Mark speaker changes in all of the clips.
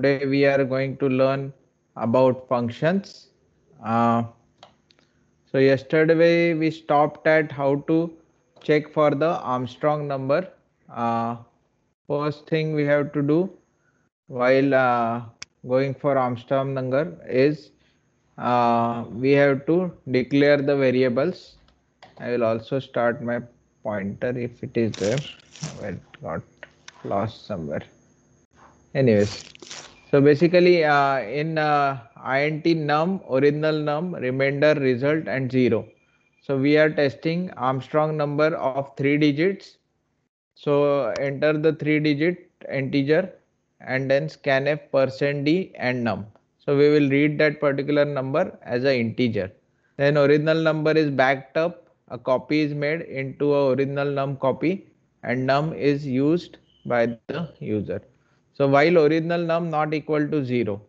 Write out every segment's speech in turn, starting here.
Speaker 1: today we are going to learn about functions uh, so yesterday we stopped at how to check for the armstrong number uh, first thing we have to do while uh, going for armstrong number is uh, we have to declare the variables i will also start my pointer if it is there It got lost somewhere anyways so basically uh, in uh, INT num, original num, remainder, result and zero. So we are testing Armstrong number of three digits. So enter the three digit integer and then scanf percent %d and num. So we will read that particular number as an integer. Then original number is backed up. A copy is made into a original num copy and num is used by the user. So while original num not equal to 0,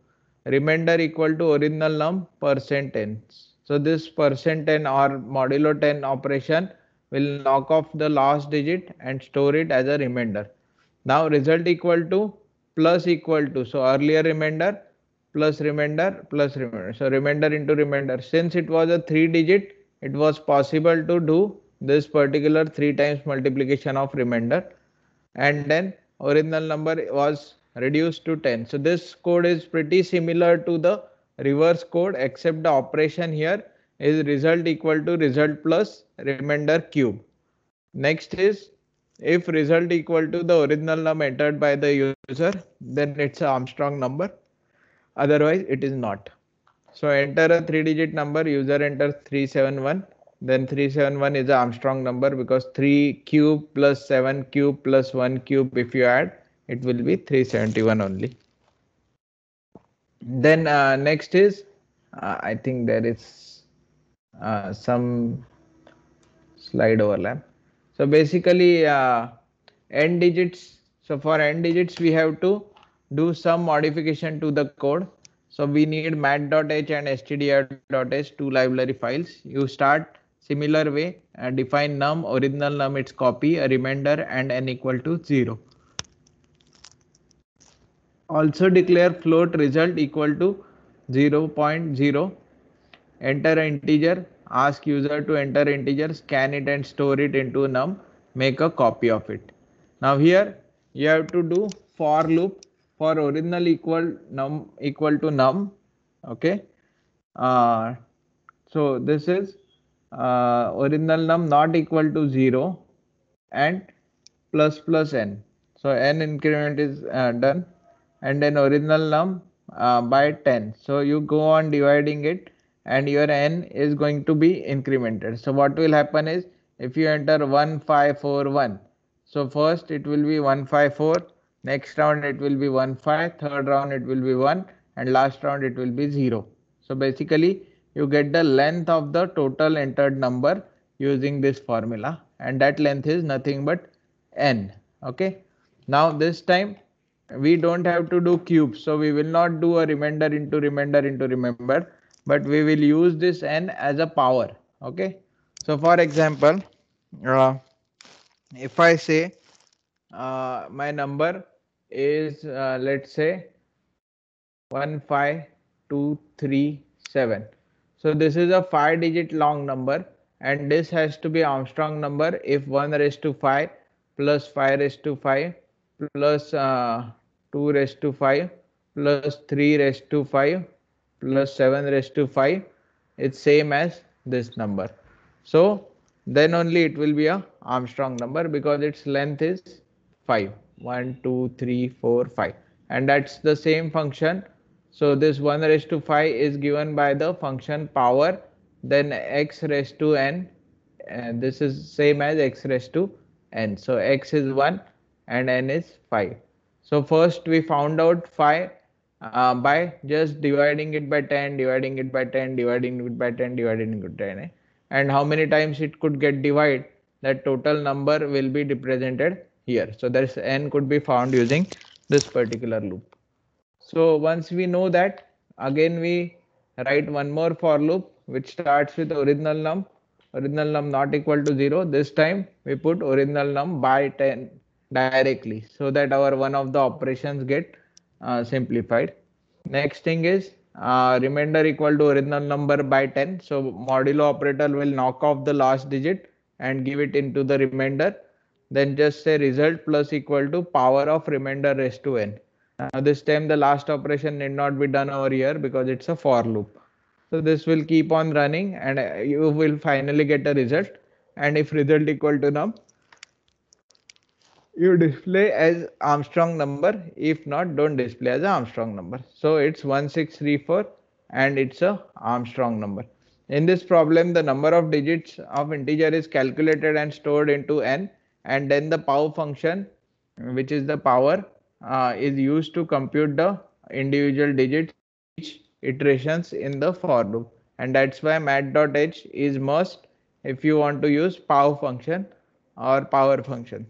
Speaker 1: remainder equal to original num percent n. So this percent n or modulo 10 operation will knock off the last digit and store it as a remainder. Now result equal to plus equal to. So earlier remainder plus remainder plus remainder. So remainder into remainder. Since it was a three digit, it was possible to do this particular three times multiplication of remainder and then original number was reduced to 10. So this code is pretty similar to the reverse code except the operation here is result equal to result plus remainder cube. Next is if result equal to the original number entered by the user then it's Armstrong number otherwise it is not. So enter a three digit number user enters 371 then 371 is Armstrong number because 3 cube plus 7 cube plus 1 cube if you add it will be 371 only then uh, next is uh, i think there is uh, some slide overlap so basically uh, n digits so for n digits we have to do some modification to the code so we need mat.h and stdr.h two library files you start similar way uh, define num original num its copy a remainder and n equal to 0 also declare float result equal to 0, enter integer ask user to enter integer scan it and store it into num make a copy of it now here you have to do for loop for original equal num equal to num okay uh, so this is uh, original num not equal to 0 and plus plus n so n increment is uh, done and an original num uh, by 10 so you go on dividing it and your n is going to be incremented so what will happen is if you enter 1541 so first it will be 154 next round it will be 1 5 third round it will be 1 and last round it will be 0 so basically you get the length of the total entered number using this formula and that length is nothing but n okay now this time we don't have to do cubes so we will not do a remainder into remainder into remember but we will use this n as a power okay so for example uh, if i say uh, my number is uh, let's say 15237 so this is a five digit long number and this has to be armstrong number if 1 raised to 5 plus 5 raised to 5 plus uh, 2 raised to 5 plus 3 raised to 5 plus 7 raised to 5 it's same as this number so then only it will be a armstrong number because its length is 5 1 2 3 4 5 and that's the same function so this 1 raised to 5 is given by the function power then x raised to n and this is same as x raised to n so x is 1 and n is 5 so first we found out phi uh, by just dividing it by 10, dividing it by 10, dividing it by 10, dividing it by 10. Eh? And how many times it could get divided, that total number will be represented here. So this n could be found using this particular loop. So once we know that, again we write one more for loop which starts with original num, original num not equal to 0. This time we put original num by 10 directly so that our one of the operations get uh, simplified. Next thing is uh, remainder equal to original number by 10. So modulo operator will knock off the last digit and give it into the remainder. Then just say result plus equal to power of remainder raised to n. Now this time the last operation need not be done over here because it's a for loop. So this will keep on running and uh, you will finally get a result. And if result equal to num, you display as Armstrong number. If not, don't display as Armstrong number. So it's 1634 and it's a Armstrong number. In this problem, the number of digits of integer is calculated and stored into n and then the pow function, which is the power, uh, is used to compute the individual digits each iterations in the for loop. And that's why mat.h is must if you want to use pow function or power function.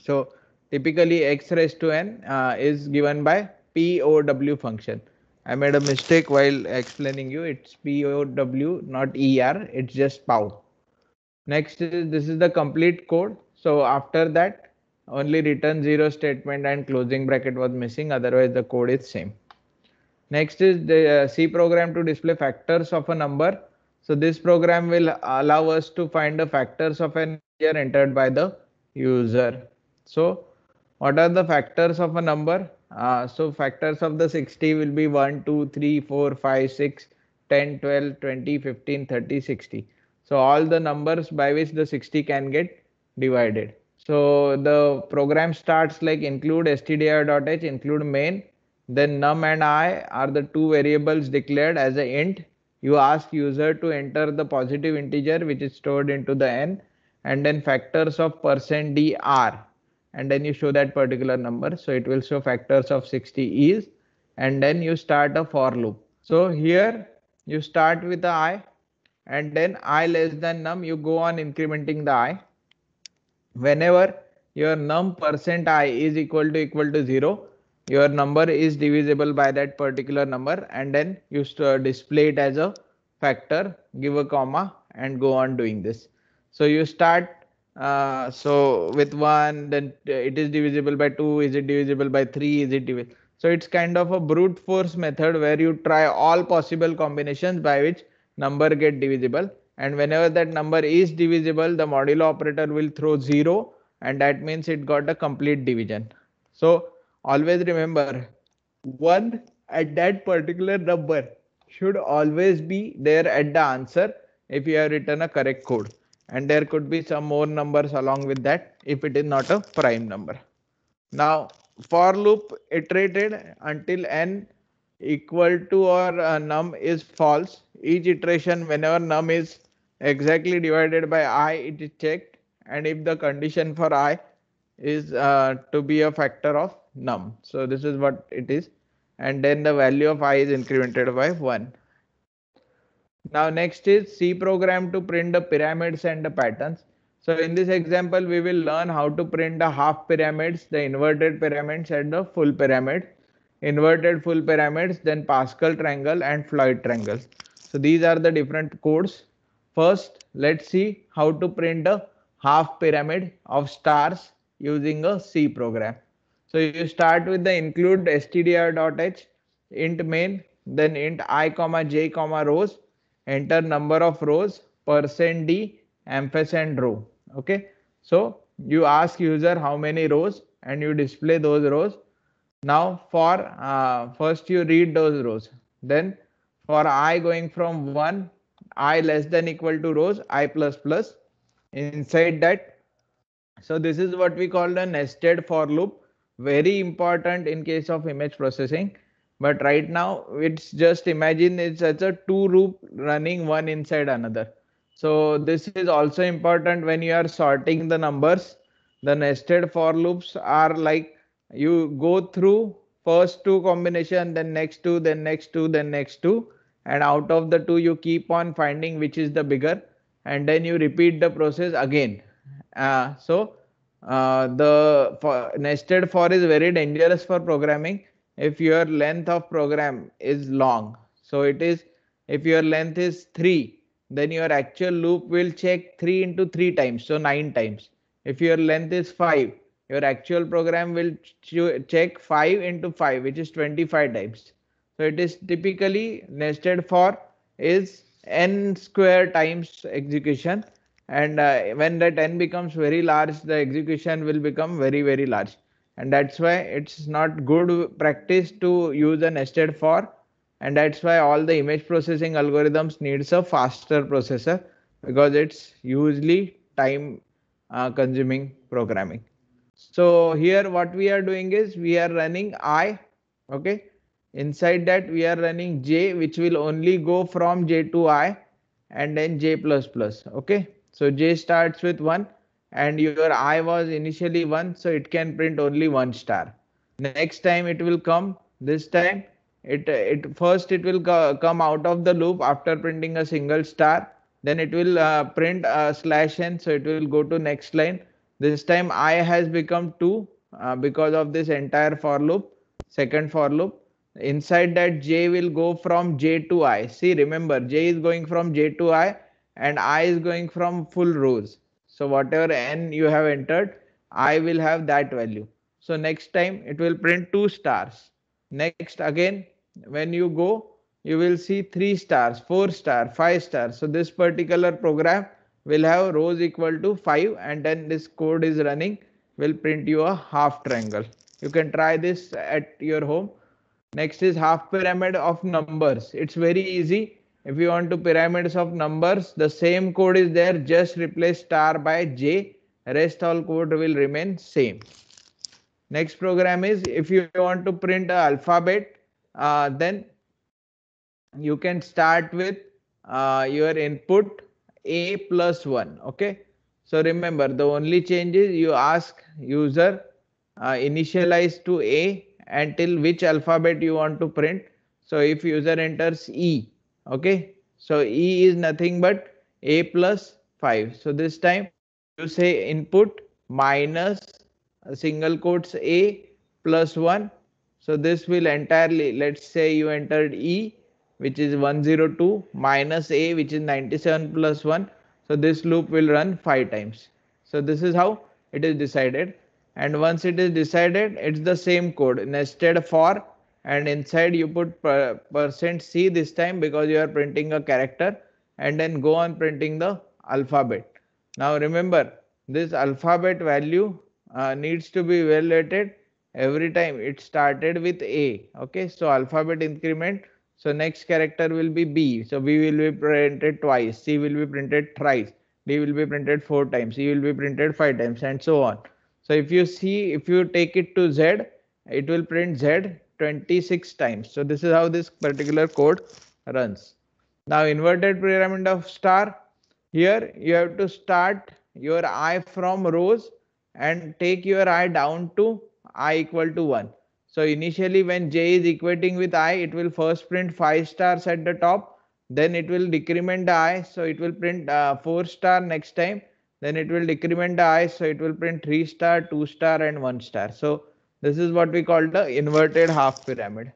Speaker 1: So typically x raised to n uh, is given by POW function. I made a mistake while explaining you. It's POW, not ER. It's just POW. Next is this is the complete code. So after that, only return zero statement and closing bracket was missing. Otherwise, the code is same. Next is the uh, C program to display factors of a number. So this program will allow us to find the factors of an integer entered by the user. So what are the factors of a number? Uh, so factors of the 60 will be 1, 2, 3, 4, 5, 6, 10, 12, 20, 15, 30, 60. So all the numbers by which the 60 can get divided. So the program starts like include stdio.h include main then num and i are the two variables declared as a int you ask user to enter the positive integer which is stored into the n and then factors of percent %dr and then you show that particular number. So it will show factors of 60 is and then you start a for loop. So here you start with the i and then i less than num you go on incrementing the i. Whenever your num percent i is equal to equal to 0 your number is divisible by that particular number and then you uh, display it as a factor give a comma and go on doing this. So you start uh, so with one then uh, it is divisible by two is it divisible by three is it divisible so it's kind of a brute force method where you try all possible combinations by which number get divisible and whenever that number is divisible the modulo operator will throw zero and that means it got a complete division so always remember one at that particular number should always be there at the answer if you have written a correct code and there could be some more numbers along with that if it is not a prime number. Now for loop iterated until n equal to or uh, num is false. Each iteration whenever num is exactly divided by i it is checked and if the condition for i is uh, to be a factor of num. So this is what it is and then the value of i is incremented by 1. Now next is C program to print the pyramids and the patterns. So in this example, we will learn how to print the half pyramids, the inverted pyramids and the full pyramid, inverted full pyramids, then Pascal triangle and Floyd triangles. So these are the different codes. First, let's see how to print a half pyramid of stars using a C program. So you start with the include stdr.h int main, then int i comma j comma rows enter number of rows percent d ampersand row okay so you ask user how many rows and you display those rows now for uh, first you read those rows then for i going from 1 i less than equal to rows i plus plus inside that so this is what we call a nested for loop very important in case of image processing but right now it's just imagine it's such a two loop running one inside another so this is also important when you are sorting the numbers the nested for loops are like you go through first two combination then next two then next two then next two and out of the two you keep on finding which is the bigger and then you repeat the process again uh, so uh, the for, nested for is very dangerous for programming if your length of program is long. So it is if your length is 3 then your actual loop will check 3 into 3 times so 9 times. If your length is 5 your actual program will ch check 5 into 5 which is 25 times. So it is typically nested for is n square times execution and uh, when that n becomes very large the execution will become very very large and that's why it's not good practice to use a nested for and that's why all the image processing algorithms needs a faster processor because it's usually time uh, consuming programming so here what we are doing is we are running i okay inside that we are running j which will only go from j to i and then j plus plus okay so j starts with 1 and your i was initially 1 so it can print only one star next time it will come this time it it first it will co come out of the loop after printing a single star then it will uh, print a uh, slash n so it will go to next line this time i has become 2 uh, because of this entire for loop second for loop inside that j will go from j to i see remember j is going from j to i and i is going from full rows so whatever n you have entered, I will have that value. So next time it will print two stars. Next again, when you go, you will see three stars, four star, five star. So this particular program will have rows equal to five and then this code is running will print you a half triangle. You can try this at your home. Next is half pyramid of numbers. It's very easy if you want to pyramids of numbers, the same code is there. Just replace star by J. Rest all code will remain same. Next program is if you want to print alphabet, uh, then you can start with uh, your input a plus 1 okay so remember the only change is you ask user uh, initialize to a until which alphabet you want to print so if user enters e okay so e is nothing but a plus 5 so this time you say input minus uh, single quotes a plus 1 so this will entirely let's say you entered e which is 102 minus a which is 97 plus 1 so this loop will run five times so this is how it is decided and once it is decided it's the same code nested for and inside you put per percent %c this time because you are printing a character and then go on printing the alphabet. Now remember this alphabet value uh, needs to be validated every time it started with A. Okay, so alphabet increment. So next character will be B. So B will be printed twice. C will be printed thrice. D will be printed four times. E will be printed five times and so on. So if you see, if you take it to Z, it will print Z. 26 times. So this is how this particular code runs. Now inverted pyramid of star. Here you have to start your i from rows and take your i down to i equal to 1. So initially when j is equating with i, it will first print 5 stars at the top. Then it will decrement the i. So it will print uh, 4 star next time. Then it will decrement the i. So it will print 3 star, 2 star and 1 star. So this is what we call the inverted half pyramid.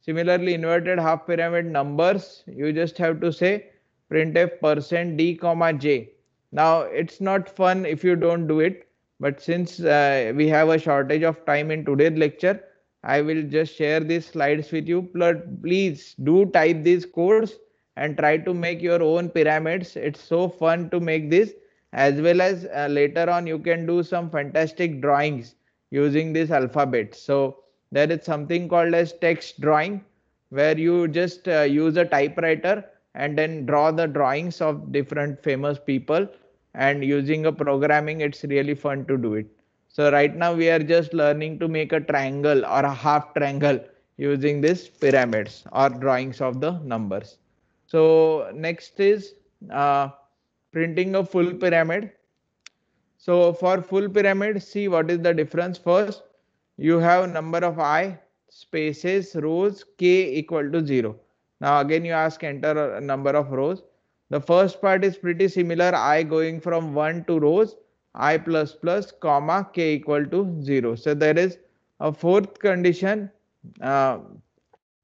Speaker 1: Similarly, inverted half pyramid numbers, you just have to say printf percent d comma j. Now, it's not fun if you don't do it. But since uh, we have a shortage of time in today's lecture, I will just share these slides with you. But Please do type these codes and try to make your own pyramids. It's so fun to make this as well as uh, later on you can do some fantastic drawings using this alphabet. So there is something called as text drawing where you just uh, use a typewriter and then draw the drawings of different famous people and using a programming it's really fun to do it so right now we are just learning to make a triangle or a half triangle using this pyramids or drawings of the numbers so next is uh, printing a full pyramid so for full pyramid, see what is the difference. First, you have number of i spaces rows k equal to 0. Now again you ask enter a number of rows. The first part is pretty similar. i going from 1 to rows i plus plus comma k equal to 0. So there is a fourth condition uh,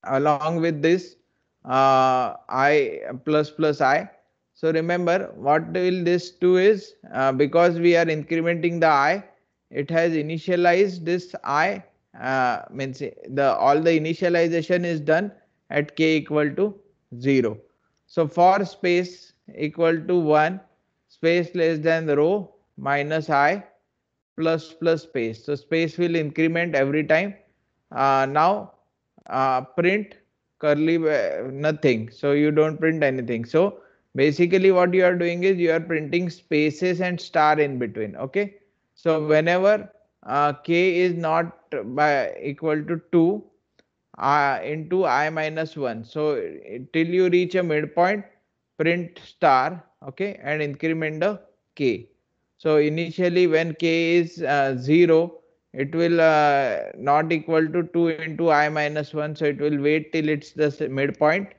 Speaker 1: along with this uh, i plus plus i so remember what will this do is uh, because we are incrementing the i it has initialized this i uh, means the all the initialization is done at k equal to 0. So for space equal to 1 space less than row minus i plus plus space. So space will increment every time. Uh, now uh, print curly uh, nothing. So you don't print anything. So basically what you are doing is you are printing spaces and star in between okay so hmm. whenever uh, k is not by equal to 2 uh, into i minus 1 so till you reach a midpoint print star okay and increment the k so initially when k is uh, 0 it will uh, not equal to 2 into i minus 1 so it will wait till it's the midpoint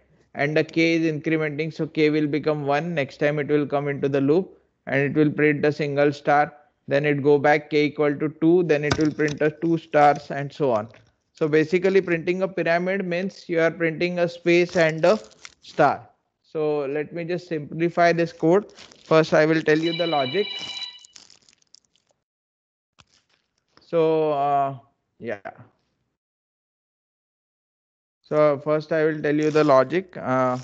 Speaker 1: and the k is incrementing so k will become 1 next time it will come into the loop and it will print a single star then it go back k equal to 2 then it will print a two stars and so on so basically printing a pyramid means you are printing a space and a star so let me just simplify this code first i will tell you the logic so uh, yeah so first I will tell you the logic. Uh,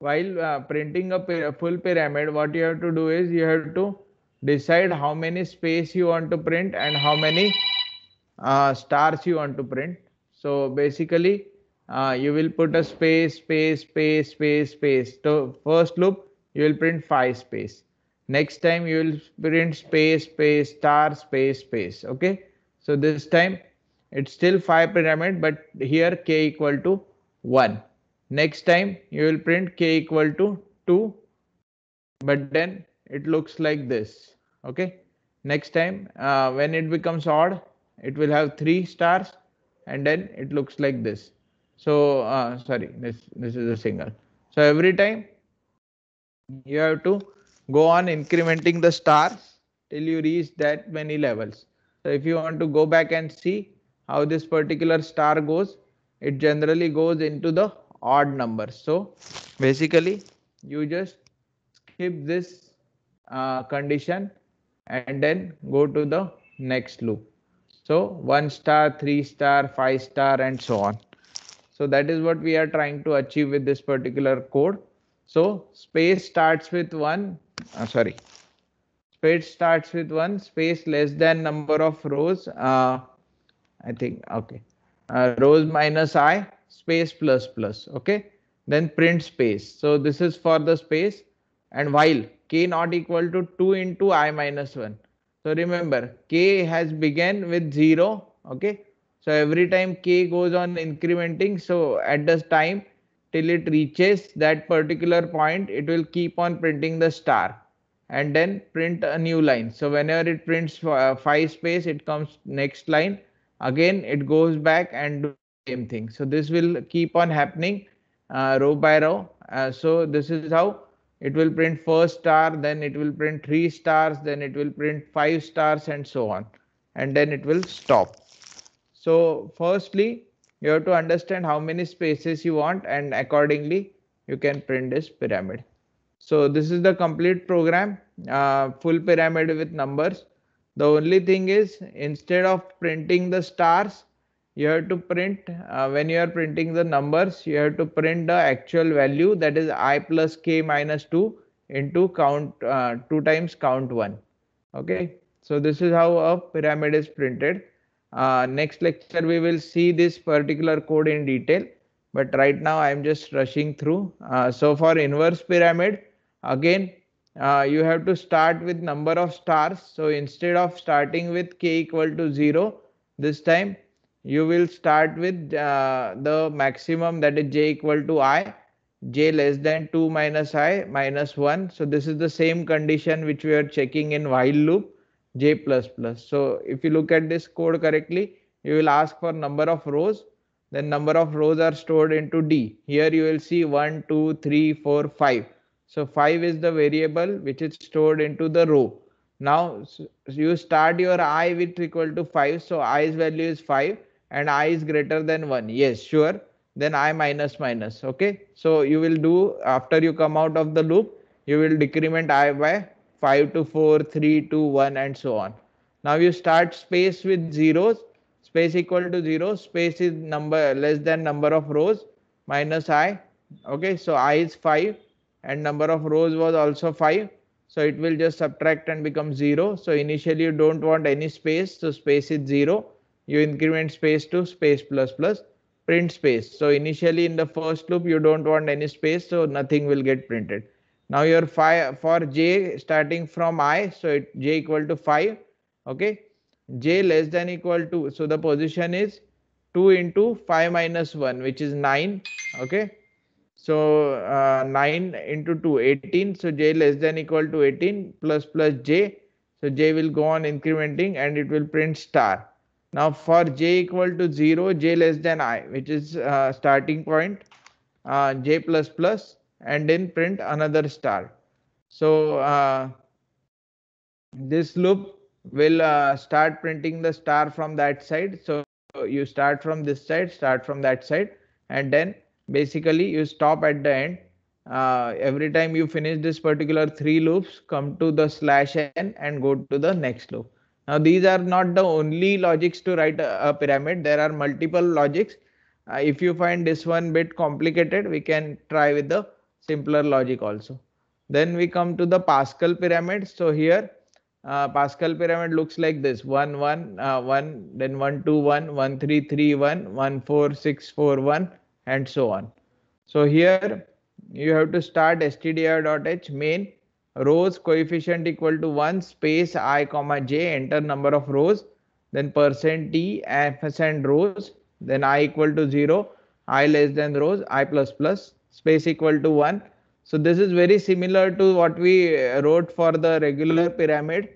Speaker 1: while uh, printing a, a, full pyramid, what you have to do is you have to decide how many space you want to print and how many uh, stars you want to print. So basically, uh, you will put a space, space, space, space, space. So first loop, you will print five space. Next time you will print space, space, star, space, space. Okay. So this time it's still 5 pyramid but here k equal to 1 next time you will print k equal to 2 but then it looks like this okay next time uh, when it becomes odd it will have three stars and then it looks like this so uh, sorry this this is a single so every time you have to go on incrementing the stars till you reach that many levels so if you want to go back and see how this particular star goes it generally goes into the odd numbers so basically you just skip this uh, condition and then go to the next loop so one star three star five star and so on so that is what we are trying to achieve with this particular code so space starts with one uh, sorry space starts with one space less than number of rows uh, I think. Okay. Uh, rows minus i space plus plus. Okay. Then print space. So this is for the space and while k not equal to 2 into i minus 1. So remember k has began with 0. Okay. So every time k goes on incrementing. So at this time till it reaches that particular point, it will keep on printing the star and then print a new line. So whenever it prints uh, five space, it comes next line again it goes back and do the same thing so this will keep on happening uh, row by row uh, so this is how it will print first star then it will print three stars then it will print five stars and so on and then it will stop so firstly you have to understand how many spaces you want and accordingly you can print this pyramid so this is the complete program uh, full pyramid with numbers the only thing is instead of printing the stars, you have to print uh, when you are printing the numbers, you have to print the actual value that is i plus k minus 2 into count uh, 2 times count 1. Okay, so this is how a pyramid is printed. Uh, next lecture, we will see this particular code in detail, but right now I'm just rushing through. Uh, so for inverse pyramid, again, uh, you have to start with number of stars. So instead of starting with k equal to 0, this time you will start with uh, the maximum that is j equal to i, j less than 2 minus i minus 1. So this is the same condition which we are checking in while loop j++. plus plus. So if you look at this code correctly, you will ask for number of rows. Then number of rows are stored into D. Here you will see 1, 2, 3, 4, 5 so 5 is the variable which is stored into the row. Now so you start your i with equal to 5. So i's value is 5 and i is greater than 1. Yes, sure. Then i minus minus. Okay. So you will do after you come out of the loop, you will decrement i by 5 to 4, 3 to 1 and so on. Now you start space with zeros, space equal to 0, space is number less than number of rows minus i. Okay, so i is 5 and number of rows was also 5. So it will just subtract and become 0. So initially you don't want any space. So space is 0. You increment space to space plus plus print space. So initially in the first loop you don't want any space. So nothing will get printed. Now your five for j starting from i. So it, j equal to 5. Okay. j less than equal to. So the position is 2 into 5 minus 1 which is 9. Okay. So uh, 9 into 2, 18. So j less than equal to 18 plus plus j. So j will go on incrementing and it will print star. Now for j equal to 0, j less than i, which is uh, starting point, uh, j plus plus, and then print another star. So uh, this loop will uh, start printing the star from that side. So you start from this side, start from that side, and then basically you stop at the end uh, every time you finish this particular three loops come to the slash n and go to the next loop now these are not the only logics to write a, a pyramid there are multiple logics uh, if you find this one bit complicated we can try with the simpler logic also then we come to the pascal pyramid so here uh, pascal pyramid looks like this 1 1 uh, 1 then 1 2 1 1 3 3 1 1 4 6 4 1 and so on. So here you have to start stdio.h main rows coefficient equal to 1 space i comma j enter number of rows then percent t percent rows then i equal to 0 i less than rows i plus plus space equal to 1 so this is very similar to what we uh, wrote for the regular pyramid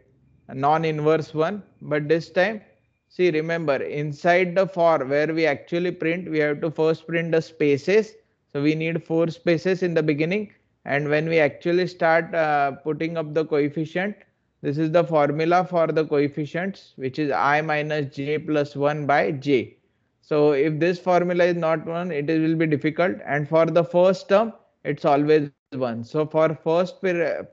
Speaker 1: non-inverse one but this time See, remember, inside the for where we actually print, we have to first print the spaces. So we need four spaces in the beginning. And when we actually start uh, putting up the coefficient, this is the formula for the coefficients, which is i minus j plus 1 by j. So if this formula is not 1, it will be difficult. And for the first term, it's always 1. So for first uh,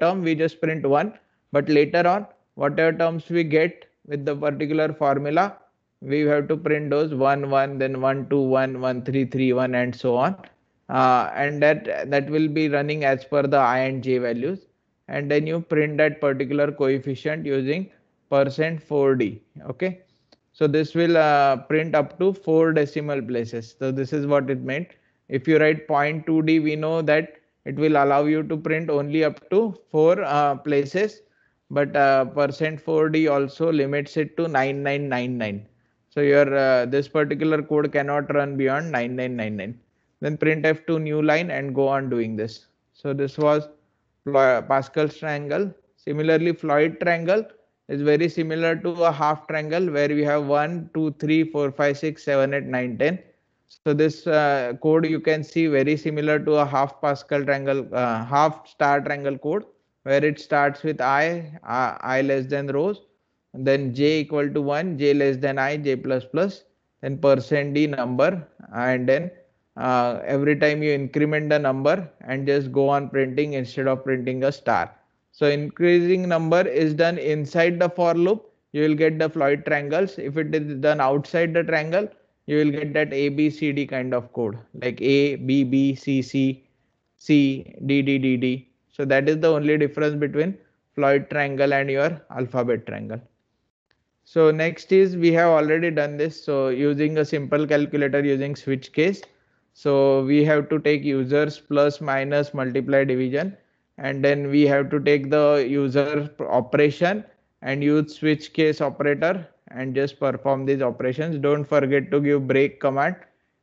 Speaker 1: term, we just print 1. But later on, whatever terms we get, with the particular formula we have to print those 1 1 then 1 2 1 1 3 3 1 and so on uh, and that that will be running as per the i and j values and then you print that particular coefficient using percent 4d okay so this will uh, print up to four decimal places so this is what it meant if you write 0.2d we know that it will allow you to print only up to four uh, places but uh, percent 4d also limits it to 9999 so your uh, this particular code cannot run beyond 9999 then print f to new line and go on doing this so this was pascal's triangle similarly floyd triangle is very similar to a half triangle where we have 1 2 3 4 5 6 7 8 9 10 so this uh, code you can see very similar to a half pascal triangle uh, half star triangle code where it starts with i, I, less than rows, then j equal to 1, j less than i, j plus plus, then percent d number, and then uh, every time you increment the number and just go on printing instead of printing a star. So increasing number is done inside the for loop, you will get the Floyd triangles. If it is done outside the triangle, you will get that A, B, C, D kind of code like A, B, B, C, C, C, D, D, D, D. So that is the only difference between Floyd triangle and your alphabet triangle. So next is we have already done this. So using a simple calculator using switch case. So we have to take users plus minus multiply division and then we have to take the user operation and use switch case operator and just perform these operations. Don't forget to give break command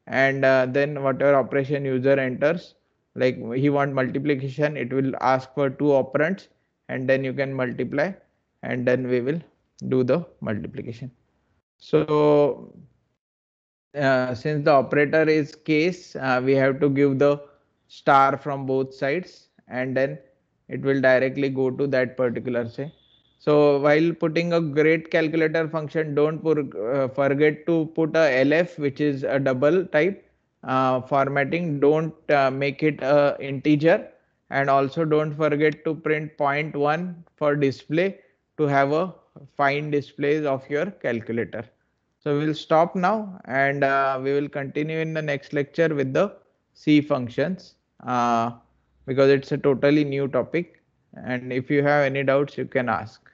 Speaker 1: and uh, then whatever operation user enters like he want multiplication it will ask for two operands and then you can multiply and then we will do the multiplication so uh, since the operator is case uh, we have to give the star from both sides and then it will directly go to that particular say so while putting a great calculator function don't uh, forget to put a lf which is a double type uh, formatting don't uh, make it a integer and also don't forget to print 0.1 for display to have a fine displays of your calculator so we'll stop now and uh, we will continue in the next lecture with the c functions uh, because it's a totally new topic and if you have any doubts you can ask